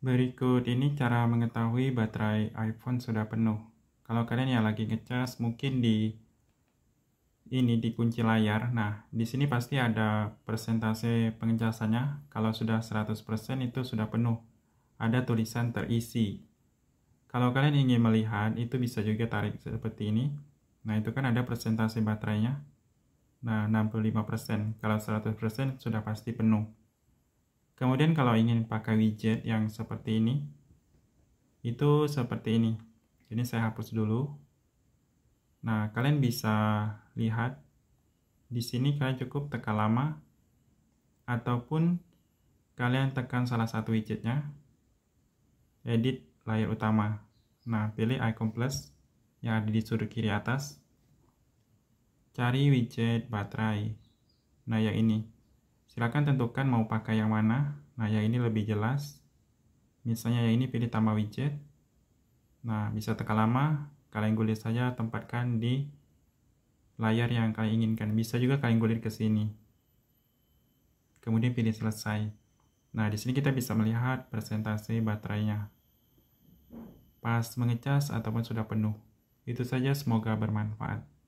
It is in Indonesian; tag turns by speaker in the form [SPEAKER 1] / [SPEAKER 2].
[SPEAKER 1] Berikut ini cara mengetahui baterai iPhone sudah penuh. Kalau kalian yang lagi ngecas mungkin di ini di kunci layar. Nah, di sini pasti ada persentase pengecasannya. Kalau sudah 100% itu sudah penuh. Ada tulisan terisi. Kalau kalian ingin melihat, itu bisa juga tarik seperti ini. Nah, itu kan ada persentase baterainya. Nah, 65%. Kalau 100% sudah pasti penuh. Kemudian kalau ingin pakai widget yang seperti ini, itu seperti ini. Jadi saya hapus dulu. Nah, kalian bisa lihat di sini kalian cukup tekan lama ataupun kalian tekan salah satu widgetnya. Edit layar utama. Nah, pilih icon plus yang ada di sudut kiri atas. Cari widget baterai. Nah, yang ini silahkan tentukan mau pakai yang mana. Nah, yang ini lebih jelas. Misalnya yang ini pilih tambah widget. Nah, bisa tekan lama. Kalian gulir saja tempatkan di layar yang kalian inginkan. Bisa juga kalian gulir ke sini. Kemudian pilih selesai. Nah, di sini kita bisa melihat presentasi baterainya. Pas mengecas ataupun sudah penuh. Itu saja, semoga bermanfaat.